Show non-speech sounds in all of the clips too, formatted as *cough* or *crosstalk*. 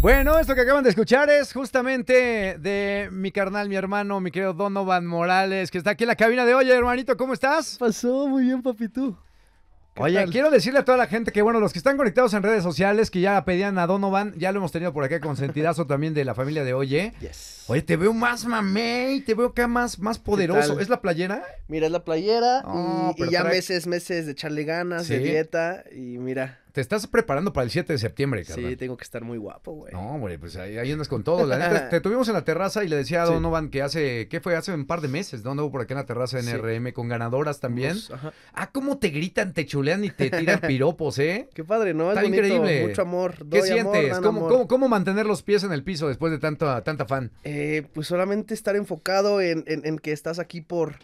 Bueno, esto que acaban de escuchar es justamente de mi carnal, mi hermano, mi querido Donovan Morales, que está aquí en la cabina de hoy. Hermanito, ¿cómo estás? Pasó muy bien, papito. Oye, quiero decirle a toda la gente que, bueno, los que están conectados en redes sociales que ya pedían a Donovan, ya lo hemos tenido por acá con sentidazo *laughs* también de la familia de Oye. Yes. Oye, te veo más mamey, te veo acá más, más poderoso. ¿Es la playera? Mira, es la playera. y, ya meses, meses de echarle ganas, de dieta. Y mira te estás preparando para el 7 de septiembre, carnal. Sí, tengo que estar muy guapo, güey. No, güey, pues ahí, andas con todo. *laughs* te tuvimos en la terraza y le decía a Donovan que hace, ¿qué fue? Hace un par de meses, ¿no? hubo por aquí en la terraza en RM con ganadoras también. ajá. Ah, cómo te gritan, te chulean y te tiran *laughs* piropos, ¿eh? Qué padre, ¿no? Está es increíble. Mucho amor. ¿Qué sientes? ¿Cómo, ¿Cómo, mantener los pies en el piso después de tanta, tanta fan? Eh, pues solamente estar enfocado en que estás aquí por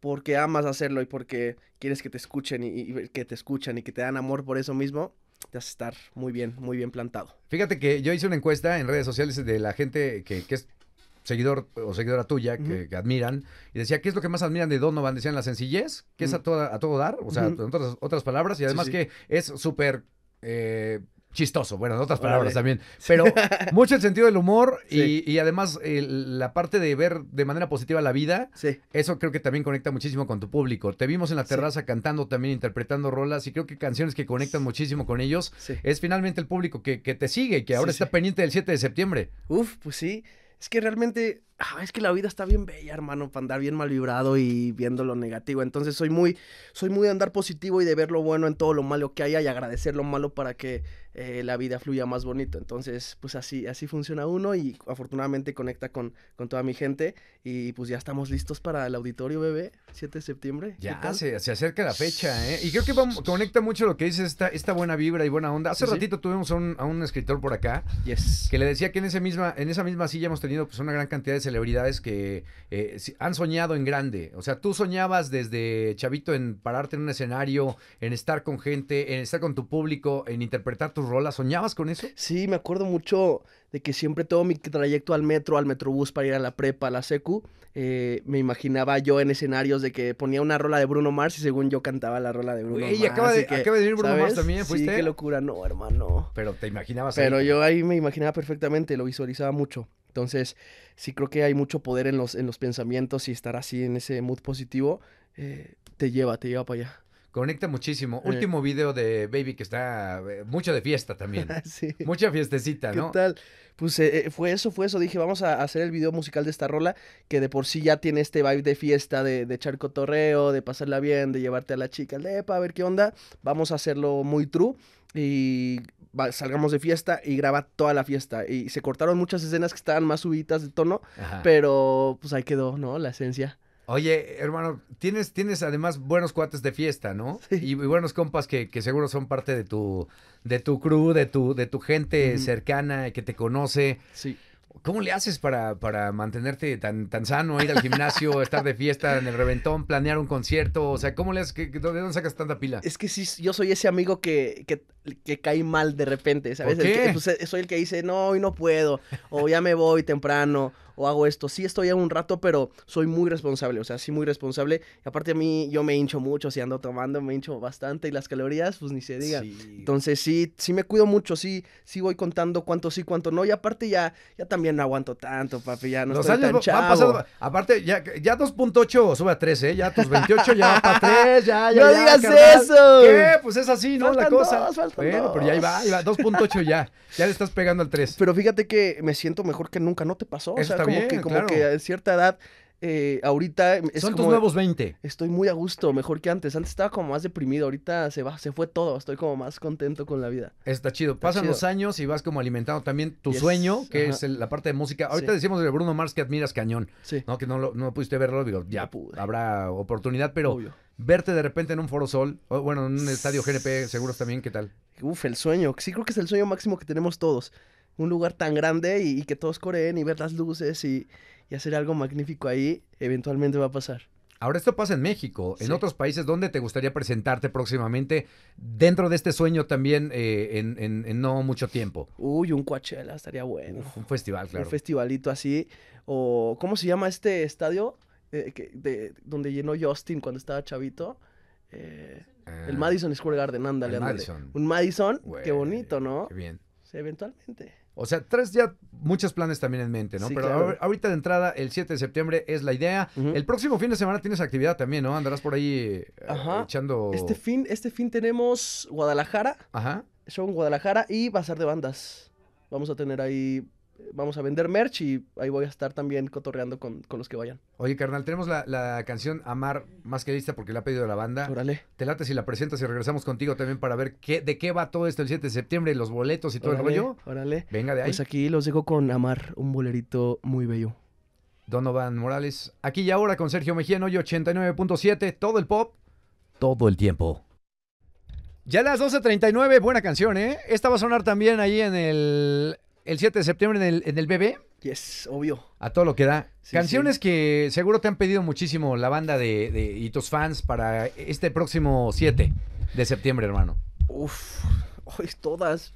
porque amas hacerlo y porque quieres que te escuchen y, que te escuchan y que te dan amor por eso mismo, te vas estar muy bien, muy bien plantado. Fíjate que yo hice una encuesta en redes sociales de la gente que, es seguidor o seguidora tuya que, admiran y decía, ¿qué es lo que más admiran de Donovan? Decían la sencillez, que es mm. a, a todo dar, o sea, en otras, palabras, y además que es súper... Eh, chistoso, bueno, en otras palabras también, *laughs* pero mucho el sentido del humor y, además la parte de ver de manera positiva la vida, eso creo que también conecta muchísimo con tu público. Te vimos en la terraza cantando también, interpretando rolas y creo que canciones que conectan muchísimo con ellos es finalmente el público que, que te sigue, que ahora está pendiente del 7 de septiembre. Uf, pues sí, es que realmente Ah, es que la vida está bien bella, hermano, para andar bien mal vibrado y viendo lo negativo. Entonces soy muy, soy muy de andar positivo y de ver lo bueno en todo lo malo que haya y agradecer lo malo para que eh, la vida fluya más bonito. Entonces, pues así, así funciona uno y afortunadamente conecta con, con toda mi gente. Y pues ya estamos listos para el auditorio, bebé, 7 de septiembre. Ya, se, se, acerca la fecha, ¿eh? Y creo que conecta mucho lo que dice esta, esta buena vibra y buena onda. Hace ratito tuvimos a un, escritor por acá que le decía que en, ese misma, en esa misma silla hemos tenido pues una gran cantidad de celebridades que eh, han soñado en grande. O sea, tú soñabas desde chavito en pararte en un escenario, en estar con gente, en estar con tu público, en interpretar tus rolas. ¿Soñabas con eso? Sí, me acuerdo mucho de que siempre todo mi trayecto al metro, al metrobús para ir a la prepa, a la secu, eh, me imaginaba yo en escenarios de que ponía una rola de Bruno Mars y según yo cantaba la rola de Bruno Mars. Y acaba de, venir Bruno Mars también, ¿fuiste? Sí, qué locura, no, hermano. Pero te imaginabas. Pero yo ahí me imaginaba perfectamente, lo visualizaba mucho. Entonces, sí creo que hay mucho poder en los, en los pensamientos y estar así en ese mood positivo eh, te lleva, te lleva para allá. Conecta muchísimo. Eh. Último video de Baby que está eh, mucho de fiesta también. *laughs* Mucha fiestecita, ¿no? ¿Qué tal? Pues eh, fue eso, fue eso. Dije, vamos a hacer el video musical de esta rola que de por sí ya tiene este vibe de fiesta, de, de charco torreo, de pasarla bien, de llevarte a la chica de pa a ver qué onda. Vamos a hacerlo muy true y salgamos de fiesta y graba toda la fiesta. Y se cortaron muchas escenas que estaban más subidas de tono, pero pues ahí quedó, ¿no? La esencia. Oye, hermano, tienes, tienes además buenos cuates de fiesta, ¿no? Sí. Y, buenos compas que, seguro son parte de tu, de tu crew, de tu, de tu gente cercana que te conoce. Sí. ¿Cómo le haces para, para mantenerte tan, tan sano, ir al gimnasio, *laughs* estar de fiesta en el reventón, planear un concierto? O sea, ¿cómo le haces? ¿De dónde sacas tanta pila? Es que sí, yo soy ese amigo que, que, cae mal de repente, ¿sabes? ¿Por pues, eh, soy el que dice, no, hoy no puedo, o ya me voy temprano, o hago esto. Sí estoy a un rato, pero soy muy responsable, o sea, sí muy responsable. Y aparte a mí yo me hincho mucho, si ando tomando me hincho bastante y las calorías pues ni se diga. Sí. Entonces sí, sí me cuido mucho, sí, sí voy contando cuánto sí, cuánto no. Y aparte ya, ya también aguanto tanto, papi, ya no Los estoy tan chavo. Van aparte ya, ya 2.8 sube a 3, ¿eh? Ya tus 28 ya para *laughs* 3, ya, ya. ¡No digas eso! ¿Qué? Pues es así, ¿no? la cosa. Dos, bueno, pero ya iba, iba 2.8 ya. Ya le estás pegando al 3. Pero fíjate que me siento mejor que nunca, ¿no te pasó? como que, como a cierta edad. Eh, ahorita son tus nuevos 20. Estoy muy a gusto, mejor que antes. Antes estaba como más deprimido, ahorita se va, se fue todo, estoy como más contento con la vida. Está chido. Pasan los años y vas como alimentando también tu sueño, que es la parte de música. Ahorita decimos de Bruno Mars que admiras cañón, sí. ¿no? Que no no pudiste verlo, digo, ya habrá oportunidad, pero verte de repente en un Foro Sol, o, bueno, en un estadio GNP, seguros también, ¿qué tal? Uf, el sueño. Sí, creo que es el sueño máximo que tenemos todos un lugar tan grande y, que todos coreen y ver las luces y, hacer algo magnífico ahí, eventualmente va a pasar. Ahora esto pasa en México, en otros países, ¿dónde te gustaría presentarte próximamente dentro de este sueño también eh, en, no mucho tiempo? Uy, un Coachella estaría bueno. un festival, claro. Un festivalito así, o ¿cómo se llama este estadio eh, de, donde llenó Justin cuando estaba chavito? Eh, el ah. Madison Square Garden, ándale, ándale. Madison. Un Madison, qué bonito, ¿no? Qué bien. eventualmente. O sea, traes ya muchos planes también en mente, ¿no? Pero ahorita de entrada, el 7 de septiembre es la idea. El próximo fin de semana tienes actividad también, ¿no? Andarás por ahí eh, echando. Este fin, este fin tenemos Guadalajara. Ajá. Show en Guadalajara y Bazar de Bandas. Vamos a tener ahí vamos a vender merch y ahí voy a estar también cotorreando con, los que vayan. Oye, carnal, tenemos la, canción Amar más que lista porque la ha pedido la banda. Órale. Te late si la presentas y regresamos contigo también para ver qué, de qué va todo esto el 7 de septiembre, los boletos y todo el rollo. Órale. Venga de ahí. Pues aquí los dejo con Amar, un bolerito muy bello. Donovan Morales, aquí y ahora con Sergio Mejía en hoy 89.7, todo el pop. Todo el tiempo. Ya las 12.39, buena canción, ¿eh? Esta va a sonar también ahí en el el 7 de septiembre en el, en el BB. Yes, obvio. A todo lo que da. Canciones que seguro te han pedido muchísimo la banda de, de y tus fans para este próximo 7 de septiembre, hermano. Uf, hoy todas.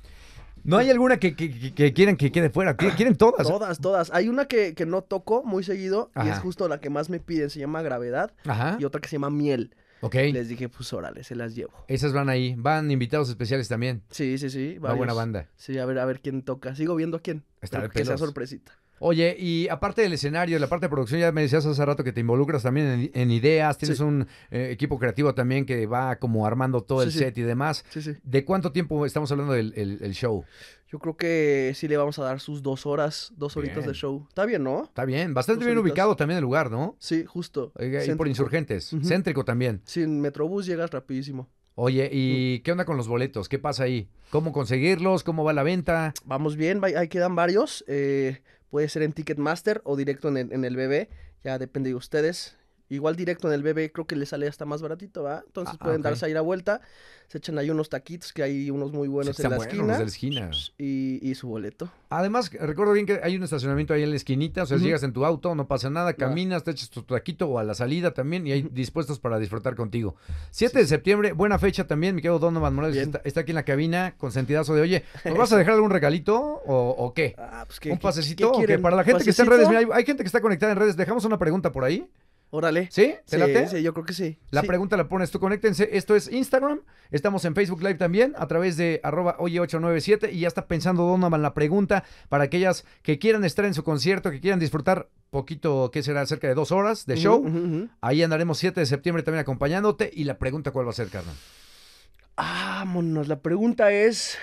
¿No hay alguna que, que, que, quieren que quede fuera? ¿Quieren todas? Todas, todas. Hay una que, no toco muy seguido y es justo la que más me piden. Se llama Gravedad y otra que se llama Miel. Ok. Les dije, pues órale, se las llevo. Esas van ahí. Van invitados especiales también. Sí, sí, sí. Va buena banda. Sí, a ver, a ver quién toca. Sigo viendo a quién. Está que sorpresita. Oye, y aparte del escenario, la parte de producción, ya me decías hace rato que te involucras también en, ideas, tienes un eh, equipo creativo también que va como armando todo el set y demás. ¿De cuánto tiempo estamos hablando del show? Yo creo que sí le vamos a dar sus dos horas, dos horitas de show. Está bien, ¿no? Está bien, bastante bien ubicado también el lugar, ¿no? Sí, justo. y por insurgentes, céntrico también. Sí, en Metrobús llegas rapidísimo. Oye, ¿y mm. qué onda con los boletos? ¿Qué pasa ahí? ¿Cómo conseguirlos? ¿Cómo va la venta? Vamos bien, ahí quedan varios. Eh, puede ser en Ticketmaster o directo en el, en el BB, ya depende de ustedes. Igual directo en el bebé creo que le sale hasta más baratito, ¿va? Entonces ah, pueden darse a ir a vuelta, se echan ahí unos taquitos, que hay unos muy buenos en la esquina. Y, su boleto. Además, recuerdo bien que hay un estacionamiento ahí en la esquinita, o sea, llegas en tu auto, no pasa nada, caminas, te echas tu taquito o a la salida también y hay dispuestos para disfrutar contigo. 7 de septiembre, buena fecha también, mi querido Donovan Morales está, aquí en la cabina con sentidazo de, oye, ¿nos vas a *laughs* dejar algún regalito o, ah, pues, qué? ¿Un pasecito? ¿qué, Para la gente que está en redes, hay gente que está conectada en redes, dejamos una pregunta por ahí. Órale. ¿Sí? ¿Te yo creo que sí. La pregunta la pones tú, conéctense. Esto es Instagram. Estamos en Facebook Live también a través de arroba oye897 y ya está pensando Donovan la pregunta para aquellas que quieran estar en su concierto, que quieran disfrutar poquito, que será cerca de dos horas de show. Ahí andaremos 7 de septiembre también acompañándote y la pregunta cuál va a ser, Carmen. Vámonos, la pregunta es...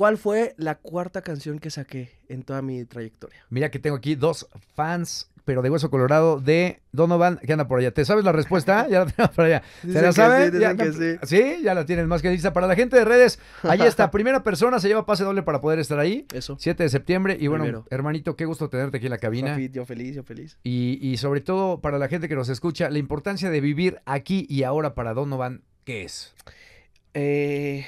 ¿Cuál fue la cuarta canción que saqué en toda mi trayectoria? Mira que tengo aquí dos fans, pero de Hueso Colorado, de Donovan, que anda por allá. ¿Te sabes la respuesta? *laughs* Ya la tengo por allá. ¿Se la sabe? Sí, ya, la tienes más que lista. Para la gente de redes, ahí está. *laughs* Primera persona se lleva pase doble para poder estar ahí. Eso. 7 de septiembre. Y bueno, hermanito, qué gusto tenerte aquí en la cabina. Yo, feliz, yo feliz. Y, y sobre todo para la gente que nos escucha, la importancia de vivir aquí y ahora para Donovan, ¿qué es? Eh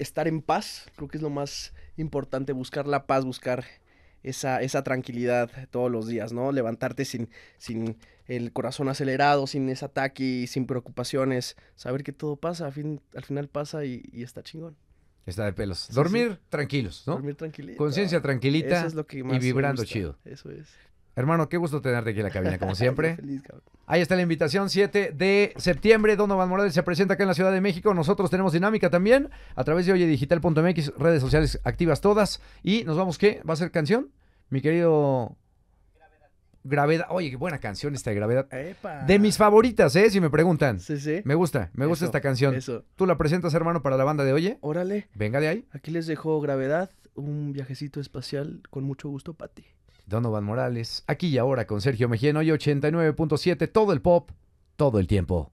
estar en paz, creo que es lo más importante, buscar la paz, buscar esa, esa tranquilidad todos los días, ¿no? Levantarte sin, sin el corazón acelerado, sin ese ataque, sin preocupaciones, saber que todo pasa, al, final pasa y, está chingón. Está de pelos. Dormir tranquilos, ¿no? Dormir tranquilos. Conciencia tranquilita y vibrando chido. Eso es. Hermano, qué gusto tenerte aquí en la cabina, como *laughs* siempre. Ahí está la invitación, 7 de septiembre. Donovan Morales se presenta acá en la Ciudad de México. Nosotros tenemos dinámica también a través de oye oyedigital.mx, redes sociales activas todas. Y nos vamos, ¿qué? ¿Va a ser canción? Mi querido Gravedad. Oye, qué buena canción esta de Gravedad. De mis favoritas, ¿eh? Si me preguntan. Sí, sí. Me gusta, me gusta esta canción. Tú la presentas, hermano, para la banda de Oye. Órale. Venga de ahí. Aquí les dejo Gravedad, un viajecito espacial con mucho gusto para ti. Donovan Morales, aquí y ahora con Sergio Mejía hoy 89.7, todo el pop, todo el tiempo.